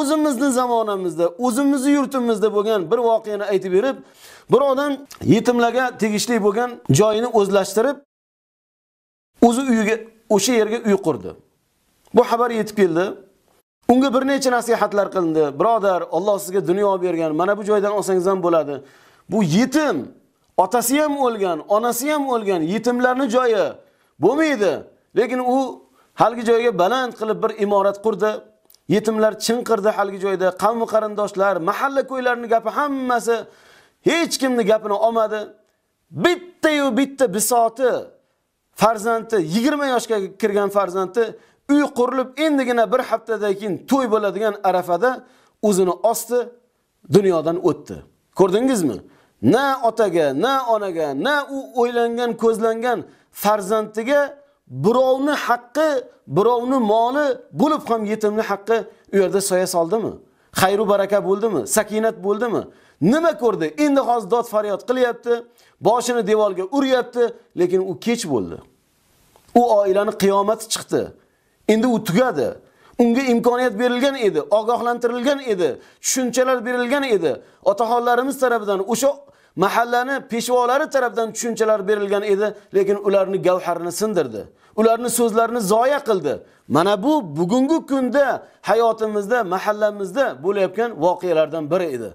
o'zimizni zamonamizda, o'zimizni yurtimizda bo'lgan bir voqeani aytib berib, bir odam yetimlarga tegishli bo'lgan joyini o'zlashtirib, o'zi uyiga o'sha yerga uy qurdi. Bu xabar yetib keldi. Unga bir necha nasihatlar qilindi. Birodar, Alloh sizga dunyo bergan, mana bu joydan olsangiz ham bo'ladi. Bu yetim, otasi ham o'lgan, onasi ham o'lgan yetimlarni joyi bo'lmaydi. Lekin u halgi joyga baland qilib bir imorat qurdi. yetimlar chinqirdi haligi joyda qavmi qarindoshlar mahalla ko'ylarni gapi hammasi hech kimni gapini olmadi bittayu bitta bisoti farzandi yigirma yoshga kirgan farzandi uy qurilib endigina bir haftadan keyin to'y bo'ladigan arafada o'zini osdi dunyodan o'tdi ko'rdingizmi na otaga na onaga na u o'ylangan ko'zlangan farzandiga birovni haqqi, birovni moli bo'lib ham yetimni haqqi u yerda soya soldimi? Xayru baraka bo'ldimi? Sakinat bo'ldimi? Nima ko'rdi? Endi hozir dod faryod qilyapti, boshini devorga uryapti, lekin u kech bo'ldi. U oilani qiyomati chiqdi. Endi u tugadi. unga imkoniyat berilgan edi, ogohlantirilgan edi, tushunchalar berilgan edi. Otaxonlarimiz tarafidan o'sha mahallani peshvolari tarafdan tushunchalar berilgan edi lekin ularni gavharini sindirdi ularni so'zlarini zoya qildi mana bu bugungi kunda hayotimizda mahallamizda bo'layotgan voqealardan biri edi